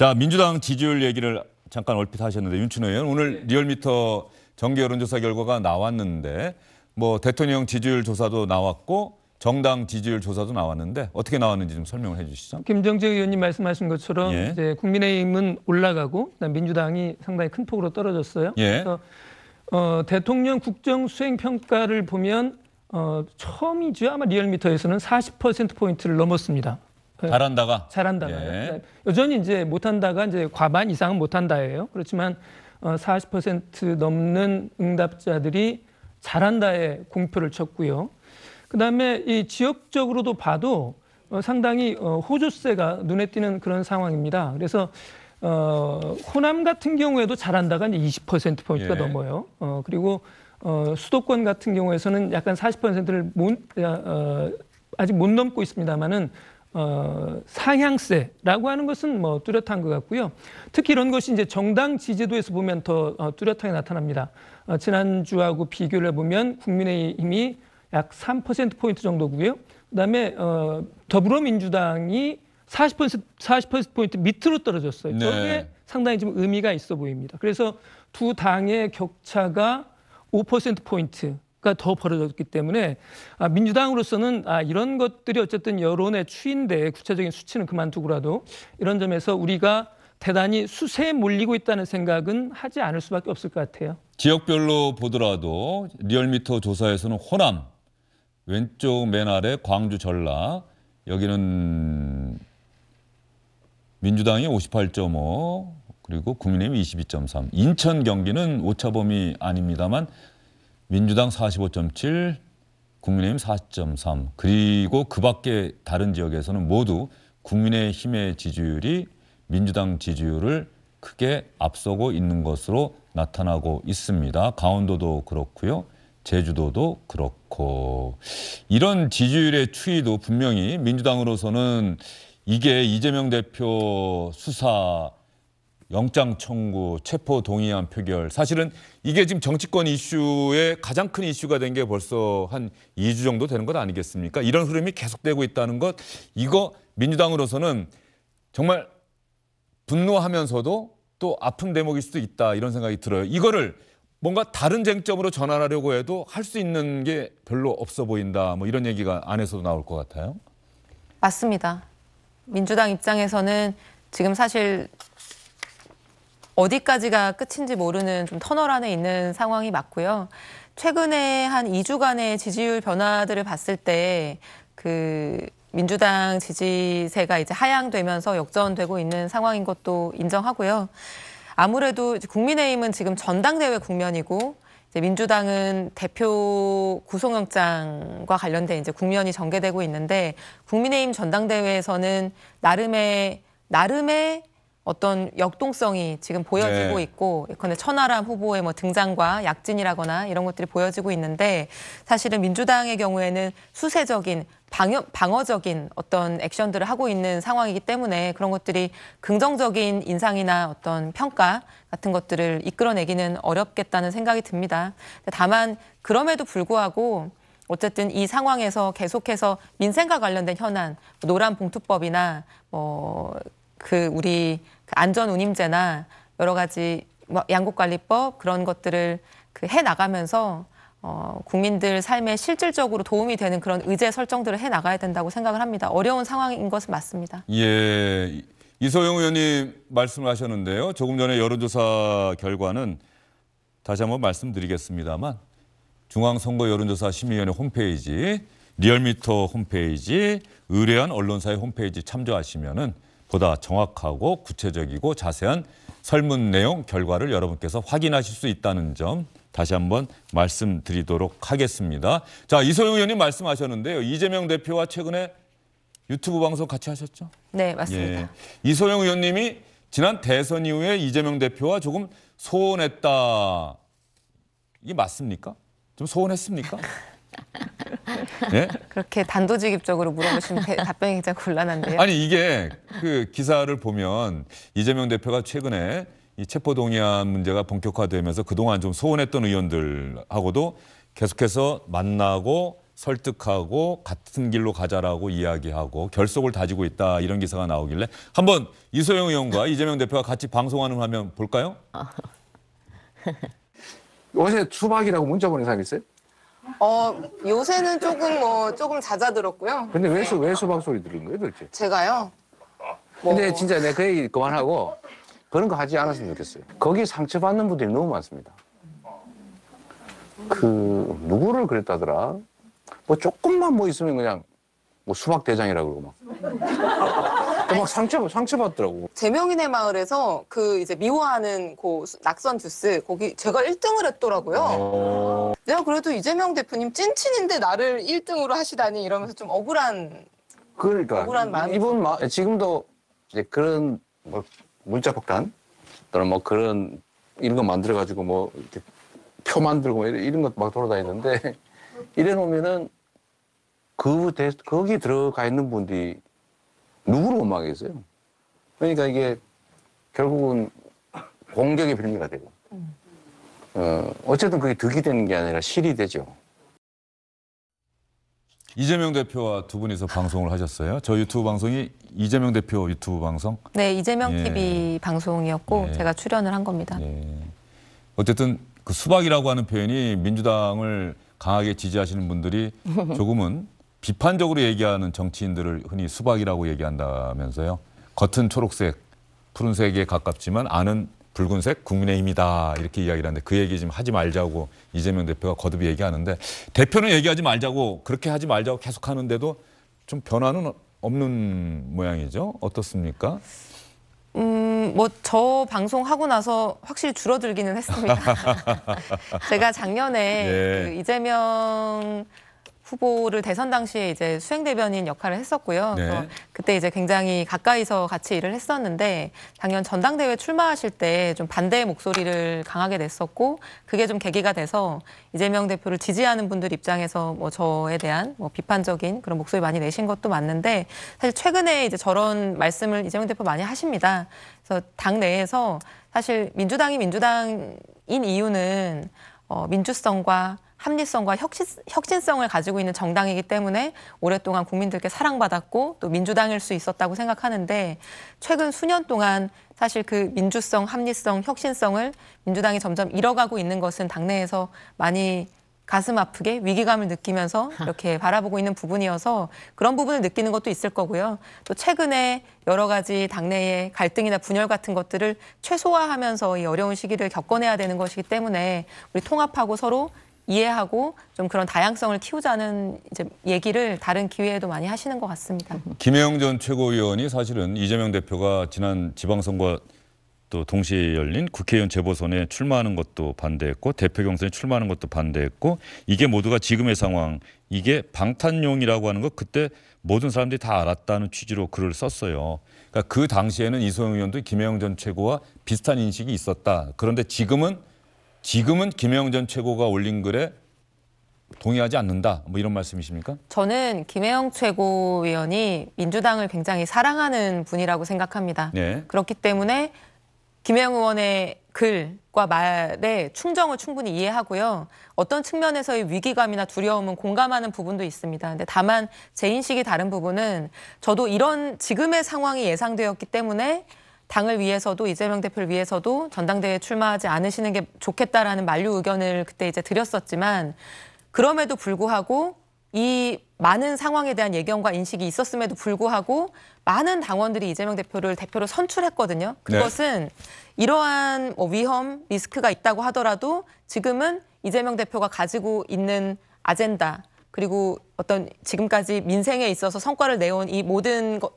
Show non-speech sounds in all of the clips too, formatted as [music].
자 민주당 지지율 얘기를 잠깐 얼핏 하셨는데 윤춘호 의원 오늘 네. 리얼미터 정기 여론조사 결과가 나왔는데 뭐 대통령 지지율 조사도 나왔고 정당 지지율 조사도 나왔는데 어떻게 나왔는지 좀 설명을 해주시죠. 김정재 의원님 말씀하신 것처럼 예. 이제 국민의힘은 올라가고 민주당이 상당히 큰 폭으로 떨어졌어요. 예. 그래서 어, 대통령 국정 수행 평가를 보면 어, 처음이죠 아마 리얼미터에서는 40% 포인트를 넘었습니다. 예, 잘한다가 잘한다가 예. 네. 여전히 이제 못한다가 이제 과반 이상은 못한다예요. 그렇지만 어, 40% 넘는 응답자들이 잘한다에 공표를 쳤고요. 그다음에 이 지역적으로도 봐도 어, 상당히 어, 호주세가 눈에 띄는 그런 상황입니다. 그래서 어, 호남 같은 경우에도 잘한다가 이제 20% 포인트가 예. 넘어요. 어, 그리고 어, 수도권 같은 경우에서는 약간 40%를 못, 어, 어, 아직 못 넘고 있습니다만은 어, 상향세라고 하는 것은 뭐 뚜렷한 것 같고요. 특히 이런 것이 이제 정당 지지도에서 보면 더 어, 뚜렷하게 나타납니다. 어, 지난주하고 비교를 해보면 국민의힘이 약 3%포인트 정도고요. 그 다음에 어, 더불어민주당이 40% 40%포인트 밑으로 떨어졌어요. 네. 저게 상당히 좀 의미가 있어 보입니다. 그래서 두 당의 격차가 5%포인트 가더 벌어졌기 때문에 아, 민주당으로서는 아, 이런 것들이 어쨌든 여론의 추인데 구체적인 수치는 그만두고라도 이런 점에서 우리가 대단히 수세에 몰리고 있다는 생각은 하지 않을 수밖에 없을 것 같아요. 지역별로 보더라도 리얼미터 조사에서는 호남 왼쪽 맨 아래 광주 전라 여기는 민주당이 58.5 그리고 국민의힘 22.3 인천 경기는 오차범위 아닙니다만 민주당 45.7, 국민의힘 4.3 그리고 그 밖에 다른 지역에서는 모두 국민의힘의 지지율이 민주당 지지율을 크게 앞서고 있는 것으로 나타나고 있습니다. 강원도도 그렇고요. 제주도도 그렇고 이런 지지율의 추이도 분명히 민주당으로서는 이게 이재명 대표 수사 영장 청구, 체포 동의안 표결. 사실은 이게 지금 정치권 이슈의 가장 큰 이슈가 된 게 벌써 한 2주 정도 되는 것 아니겠습니까? 이런 흐름이 계속되고 있다는 것 이거 민주당으로서는 정말 분노하면서도 또 아픈 대목일 수도 있다 이런 생각이 들어요. 이거를 뭔가 다른 쟁점으로 전환하려고 해도 할 수 있는 게 별로 없어 보인다. 뭐 이런 얘기가 안에서도 나올 것 같아요. 맞습니다. 민주당 입장에서는 지금 사실 어디까지가 끝인지 모르는 좀 터널 안에 있는 상황이 맞고요. 최근에 한 2주간의 지지율 변화들을 봤을 때 그 민주당 지지세가 이제 하향되면서 역전되고 있는 상황인 것도 인정하고요. 아무래도 국민의힘은 지금 전당대회 국면이고 민주당은 대표 구속영장과 관련된 이제 국면이 전개되고 있는데 국민의힘 전당대회에서는 나름의 나름의 어떤 역동성이 지금 보여지고 네. 있고 예컨대 천하람 후보의 뭐 등장과 약진이라거나 이런 것들이 보여지고 있는데 사실은 민주당의 경우에는 수세적인 방어, 방어적인 어떤 액션들을 하고 있는 상황이기 때문에 그런 것들이 긍정적인 인상이나 어떤 평가 같은 것들을 이끌어내기는 어렵겠다는 생각이 듭니다. 다만 그럼에도 불구하고 어쨌든 이 상황에서 계속해서 민생과 관련된 현안, 노란 봉투법이나 뭐그 우리 그 안전 운임제나 여러 가지 뭐 양곡관리법 그런 것들을 그해 나가면서 어, 국민들 삶에 실질적으로 도움이 되는 그런 의제 설정들을 해 나가야 된다고 생각을 합니다. 어려운 상황인 것은 맞습니다. 예. 이소영 의원님 말씀을 하셨는데요. 조금 전에 여론조사 결과는 다시 한번 말씀드리겠습니다만 중앙선거 여론조사 심의위원회 홈페이지, 리얼미터 홈페이지, 의뢰한 언론사의 홈페이지 참조하시면은 보다 정확하고 구체적이고 자세한 설문 내용 결과를 여러분께서 확인하실 수 있다는 점 다시 한번 말씀드리도록 하겠습니다. 자, 이소영 의원님 말씀하셨는데요. 이재명 대표와 최근에 유튜브 방송 같이 하셨죠? 네, 맞습니다. 예. 이소영 의원님이 지난 대선 이후에 이재명 대표와 조금 소원했다. 이게 맞습니까? 좀 소원했습니까? [laughs] 예? [laughs] 그렇게 단도직입적으로 물어보시면 답변이 굉장히 곤란한데요. 아니 이게 그 기사를 보면 이재명 대표가 최근에 이 체포 동의안 문제가 본격화되면서 그동안 좀 소원했던 의원들하고도 계속해서 만나고 설득하고 같은 길로 가자라고 이야기하고 결속을 다지고 있다 이런 기사가 나오길래 한번 이소영 의원과 이재명 대표가 같이 방송하는 화면 볼까요? 어. 어제 수박이라고 문자 보낸 사람 있어요? 어, 요새는 조금 뭐 조금 잦아들었고요. 근데 왜, 수, 왜 수박 소리 들은 거예요 도대체? 제가요. 뭐 근데 진짜 내그 얘기 그만하고 그런 거 하지 않았으면 좋겠어요. 거기 상처받는 분들이 너무 많습니다. 그 누구를 그랬다더라? 뭐 조금만 뭐 있으면 그냥 뭐 수박 대장이라고 그러고 막 어, 막 상처 상처 받더라고. 제명이네 마을에서 그 이제 미워하는 그 낙선 주스 거기 제가 1등을 했더라고요. 어. 내가 그래도 이재명 대표님 찐친인데 나를 1등으로 하시다니 이러면서 좀 억울한 그러니까 억울한 마음. 이분 마, 지금도 이제 그런 뭐 문자 폭탄 또는 뭐 그런 이런 거 만들어 가지고 뭐 이렇게 표 만들고 뭐 이런, 이런 것 막 돌아다니는데 [laughs] 이래 놓으면은 그 대, 거기 들어가 있는 분들이 누구를 원망하겠어요? 그러니까 이게 결국은 공격의 빌미가 되고 음. 어, 어쨌든 그게 득이 되는 게 아니라 실이 되죠. 이재명 대표와 두 분이서 방송을 하셨어요. 저 유튜브 방송이 이재명 대표 유튜브 방송? 네, 이재명 예. TV 방송이었고 예. 제가 출연을 한 겁니다. 예. 어쨌든 그 수박이라고 하는 표현이 민주당을 강하게 지지하시는 분들이 [laughs] 조금은 비판적으로 얘기하는 정치인들을 흔히 수박이라고 얘기한다면서요. 겉은 초록색, 푸른색에 가깝지만 안은 붉은색 국민의힘이다 이렇게 이야기를 하는데 그 얘기 좀 하지 말자고 이재명 대표가 거듭 얘기하는데 대표는 얘기하지 말자고 그렇게 하지 말자고 계속 하는데도 좀 변화는 없는 모양이죠. 어떻습니까? 음, 뭐 저 방송하고 나서 확실히 줄어들기는 했습니다. [laughs] 제가 작년에 예. 그 이재명 후보를 대선 당시에 이제 수행 대변인 역할을 했었고요. 네. 그래서 그때 이제 굉장히 가까이서 같이 일을 했었는데 작년 전당대회 출마하실 때 좀 반대의 목소리를 강하게 냈었고 그게 좀 계기가 돼서 이재명 대표를 지지하는 분들 입장에서 뭐 저에 대한 뭐 비판적인 그런 목소리 많이 내신 것도 맞는데 사실 최근에 이제 저런 말씀을 이재명 대표 많이 하십니다. 그래서 당 내에서 사실 민주당이 민주당인 이유는 어 민주성과 합리성과 혁신, 성을 가지고 있는 정당이기 때문에 오랫동안 국민들께 사랑받았고 또 민주당일 수 있었다고 생각하는데 최근 수년 동안 사실 그 민주성, 합리성, 혁신성을 민주당이 점점 잃어가고 있는 것은 당내에서 많이 가슴 아프게 위기감을 느끼면서 이렇게 바라보고 있는 부분이어서 그런 부분을 느끼는 것도 있을 거고요. 또 최근에 여러 가지 당내의 갈등이나 분열 같은 것들을 최소화하면서 이 어려운 시기를 겪어내야 되는 것이기 때문에 우리 통합하고 서로 이해하고 좀 그런 다양성을 키우자는 이제 얘기를 다른 기회에도 많이 하시는 것 같습니다. 김혜영 전 최고위원이 사실은 이재명 대표가 지난 지방선거 또 동시에 열린 국회의원 재보선에 출마하는 것도 반대했고 대표 경선에 출마하는 것도 반대했고 이게 모두가 지금의 상황 이게 방탄용이라고 하는 거 그때 모든 사람들이 다 알았다는 취지로 글을 썼어요. 그러니까 그 당시에는 이소영 의원도 김혜영 전 최고와 비슷한 인식이 있었다. 그런데 지금은 지금은 김혜영 전 최고가 올린 글에 동의하지 않는다 뭐 이런 말씀이십니까? 저는 김혜영 최고위원이 민주당을 굉장히 사랑하는 분이라고 생각합니다. 네. 그렇기 때문에 김혜영 의원의 글과 말의 충정을 충분히 이해하고요. 어떤 측면에서의 위기감이나 두려움은 공감하는 부분도 있습니다. 근데 다만 제 인식이 다른 부분은 저도 이런 지금의 상황이 예상되었기 때문에 당을 위해서도 이재명 대표를 위해서도 전당대회 출마하지 않으시는 게 좋겠다라는 만류 의견을 그때 이제 드렸었지만 그럼에도 불구하고 이 많은 상황에 대한 예견과 인식이 있었음에도 불구하고 많은 당원들이 이재명 대표를 대표로 선출했거든요. 네. 그것은 네. 이러한 뭐 위험, 리스크가 있다고 하더라도 지금은 이재명 대표가 가지고 있는 아젠다, 그리고 어떤 지금까지 민생에 있어서 성과를 내온 이 모든 것,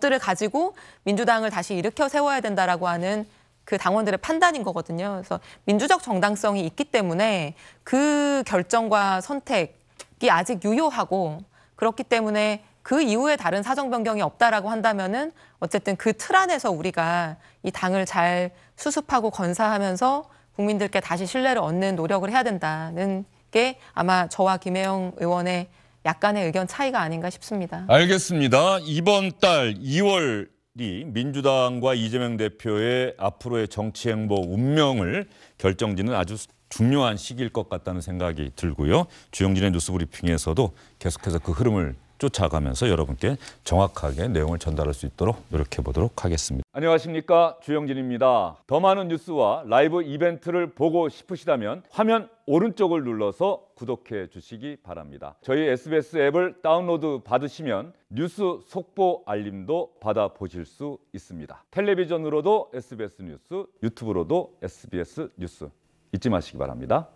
들을 가지고 민주당을 다시 일으켜 세워야 된다라고 하는 그 당원들의 판단인 거거든요. 그래서 민주적 정당성이 있기 때문에 그 결정과 선택이 아직 유효하고 그렇기 때문에 그 이후에 다른 사정 변경이 없다라고 한다면은 어쨌든 그 틀 안에서 우리가 이 당을 잘 수습하고 건사하면서 국민들께 다시 신뢰를 얻는 노력을 해야 된다는 게 아마 저와 김혜영 의원의 약간의 의견 차이가 아닌가 싶습니다. 알겠습니다. 이번 달 2월이 민주당과 이재명 대표의 앞으로의 정치 행보 운명을 결정짓는 아주 중요한 시기일 것 같다는 생각이 들고요. 주영진의 뉴스 브리핑에서도 계속해서 그 흐름을 쫓아가면서 여러분께 정확하게 내용을 전달할 수 있도록 노력해 보도록 하겠습니다. 안녕하십니까 주영진입니다. 더 많은 뉴스와 라이브 이벤트를 보고 싶으시다면 화면 오른쪽을 눌러서 구독해 주시기 바랍니다. 저희 SBS 앱을 다운로드 받으시면 뉴스 속보 알림도 받아 보실 수 있습니다. 텔레비전으로도 SBS 뉴스, 유튜브로도 SBS 뉴스 잊지 마시기 바랍니다.